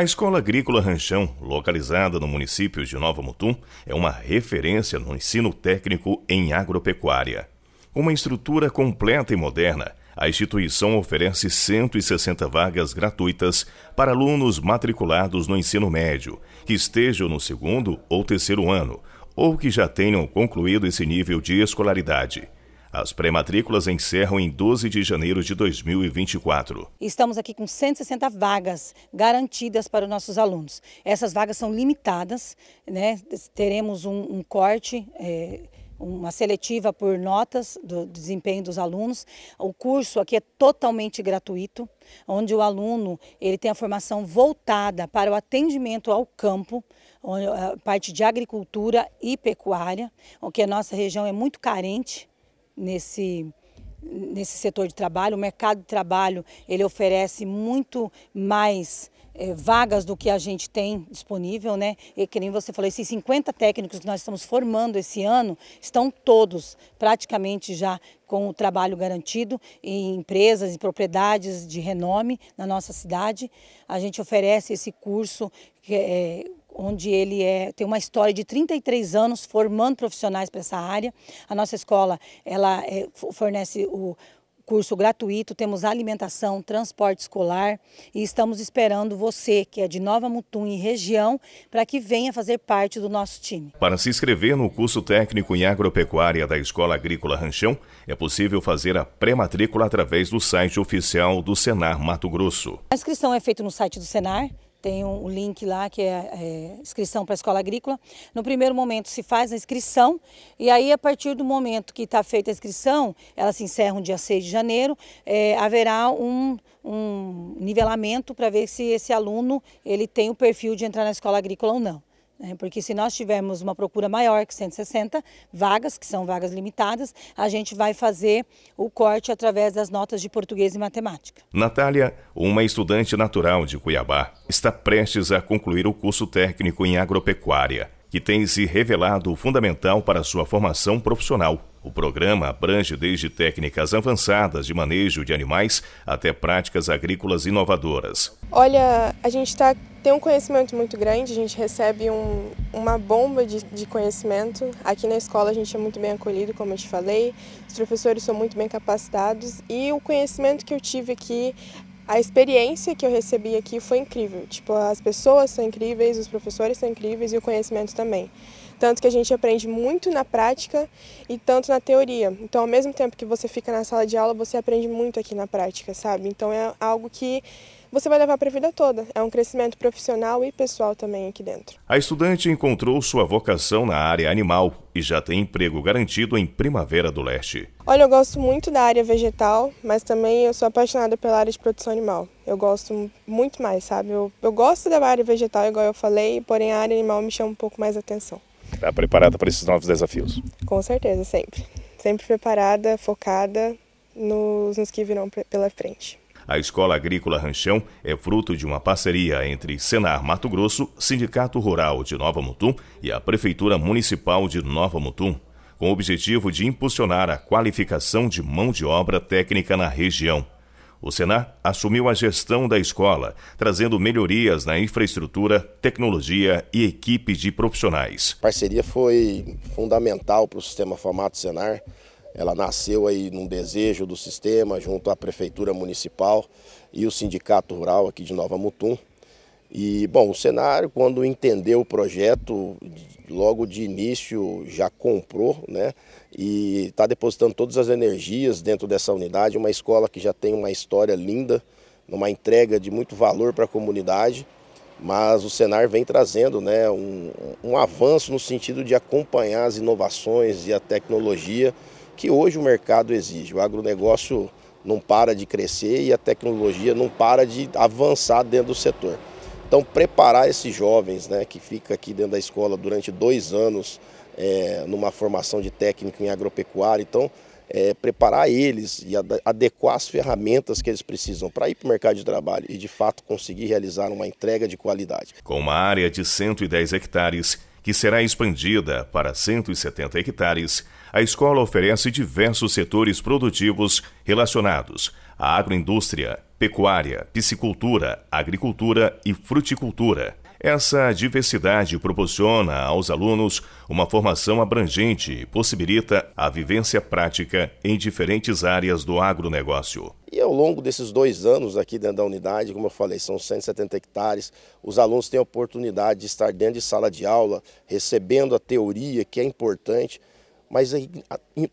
A Escola Agrícola Ranchão, localizada no município de Nova Mutum, é uma referência no ensino técnico em agropecuária. Uma estrutura completa e moderna, a instituição oferece 160 vagas gratuitas para alunos matriculados no ensino médio, que estejam no segundo ou terceiro ano, ou que já tenham concluído esse nível de escolaridade. As pré-matrículas encerram em 12 de janeiro de 2024. Estamos aqui com 160 vagas garantidas para os nossos alunos. Essas vagas são limitadas, né? teremos um, um corte. É uma seletiva por notas do desempenho dos alunos. O curso aqui é totalmente gratuito, onde o aluno ele tem a formação voltada para o atendimento ao campo, a parte de agricultura e pecuária, o que a nossa região é muito carente nesse nesse setor de trabalho. O mercado de trabalho ele oferece muito mais é, vagas do que a gente tem disponível, né? E que nem você falou, esses 50 técnicos que nós estamos formando esse ano estão todos praticamente já com o trabalho garantido em empresas e propriedades de renome na nossa cidade. A gente oferece esse curso que é, onde ele é, tem uma história de 33 anos formando profissionais para essa área. A nossa escola ela é, fornece o curso gratuito, temos alimentação, transporte escolar e estamos esperando você, que é de Nova Mutum e região, para que venha fazer parte do nosso time. Para se inscrever no curso técnico em agropecuária da Escola Agrícola Ranchão, é possível fazer a pré-matrícula através do site oficial do Senar Mato Grosso. A inscrição é feita no site do Senar, tem um link lá que é, é inscrição para a escola agrícola. No primeiro momento se faz a inscrição e aí a partir do momento que está feita a inscrição, ela se encerra no dia 6 de janeiro, é, haverá um, um nivelamento para ver se esse aluno ele tem o perfil de entrar na escola agrícola ou não. Né? Porque se nós tivermos uma procura maior que 160 vagas, que são vagas limitadas, a gente vai fazer o corte através das notas de português e matemática. Natália, uma estudante natural de Cuiabá, está prestes a concluir o curso técnico em agropecuária que tem se revelado fundamental para sua formação profissional. O programa abrange desde técnicas avançadas de manejo de animais até práticas agrícolas inovadoras. Olha, a gente tá, tem um conhecimento muito grande, a gente recebe um, uma bomba de, de conhecimento. Aqui na escola a gente é muito bem acolhido, como eu te falei, os professores são muito bem capacitados e o conhecimento que eu tive aqui a experiência que eu recebi aqui foi incrível. Tipo, as pessoas são incríveis, os professores são incríveis e o conhecimento também. Tanto que a gente aprende muito na prática e tanto na teoria. Então, ao mesmo tempo que você fica na sala de aula, você aprende muito aqui na prática, sabe? Então, é algo que você vai levar para a vida toda. É um crescimento profissional e pessoal também aqui dentro. A estudante encontrou sua vocação na área animal e já tem emprego garantido em Primavera do Leste. Olha, eu gosto muito da área vegetal, mas também eu sou apaixonada pela área de produção animal. Eu gosto muito mais, sabe? Eu, eu gosto da área vegetal, igual eu falei, porém a área animal me chama um pouco mais a atenção. Está preparada para esses novos desafios? Com certeza, sempre. Sempre preparada, focada nos, nos que virão pela frente. A Escola Agrícola Ranchão é fruto de uma parceria entre Senar Mato Grosso, Sindicato Rural de Nova Mutum e a Prefeitura Municipal de Nova Mutum, com o objetivo de impulsionar a qualificação de mão de obra técnica na região. O Senar assumiu a gestão da escola, trazendo melhorias na infraestrutura, tecnologia e equipe de profissionais. A parceria foi fundamental para o sistema formato Senar. Ela nasceu aí num desejo do sistema, junto à Prefeitura Municipal e o Sindicato Rural aqui de Nova Mutum. E, bom, o cenário, quando entendeu o projeto, logo de início já comprou, né? E está depositando todas as energias dentro dessa unidade, uma escola que já tem uma história linda, uma entrega de muito valor para a comunidade, mas o Senar vem trazendo né, um, um avanço no sentido de acompanhar as inovações e a tecnologia que hoje o mercado exige. O agronegócio não para de crescer e a tecnologia não para de avançar dentro do setor. Então, preparar esses jovens né, que fica aqui dentro da escola durante dois anos é, numa formação de técnico em agropecuária, então, é, preparar eles e adequar as ferramentas que eles precisam para ir para o mercado de trabalho e, de fato, conseguir realizar uma entrega de qualidade. Com uma área de 110 hectares, que será expandida para 170 hectares, a escola oferece diversos setores produtivos relacionados à agroindústria, pecuária, piscicultura, agricultura e fruticultura, essa diversidade proporciona aos alunos uma formação abrangente e possibilita a vivência prática em diferentes áreas do agronegócio. E ao longo desses dois anos aqui dentro da unidade, como eu falei, são 170 hectares, os alunos têm a oportunidade de estar dentro de sala de aula, recebendo a teoria, que é importante, mas é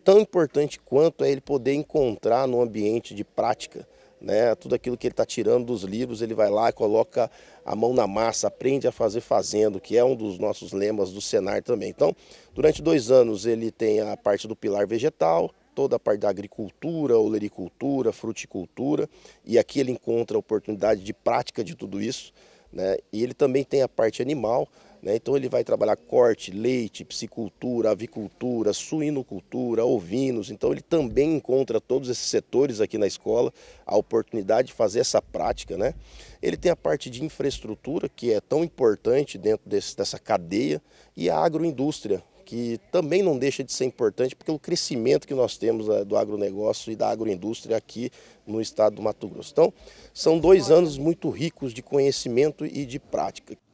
tão importante quanto é ele poder encontrar no ambiente de prática né, tudo aquilo que ele está tirando dos livros, ele vai lá e coloca a mão na massa, aprende a fazer fazendo, que é um dos nossos lemas do Senar também. Então, durante dois anos ele tem a parte do pilar vegetal, toda a parte da agricultura, olericultura, fruticultura, e aqui ele encontra a oportunidade de prática de tudo isso. Né? E ele também tem a parte animal, né? Então ele vai trabalhar corte, leite, piscicultura, avicultura, suinocultura, ovinos. Então ele também encontra todos esses setores aqui na escola, a oportunidade de fazer essa prática. Né? Ele tem a parte de infraestrutura, que é tão importante dentro desse, dessa cadeia, e a agroindústria, que também não deixa de ser importante pelo crescimento que nós temos eh, do agronegócio e da agroindústria aqui no estado do Mato Grosso. Então, são dois anos muito ricos de conhecimento e de prática.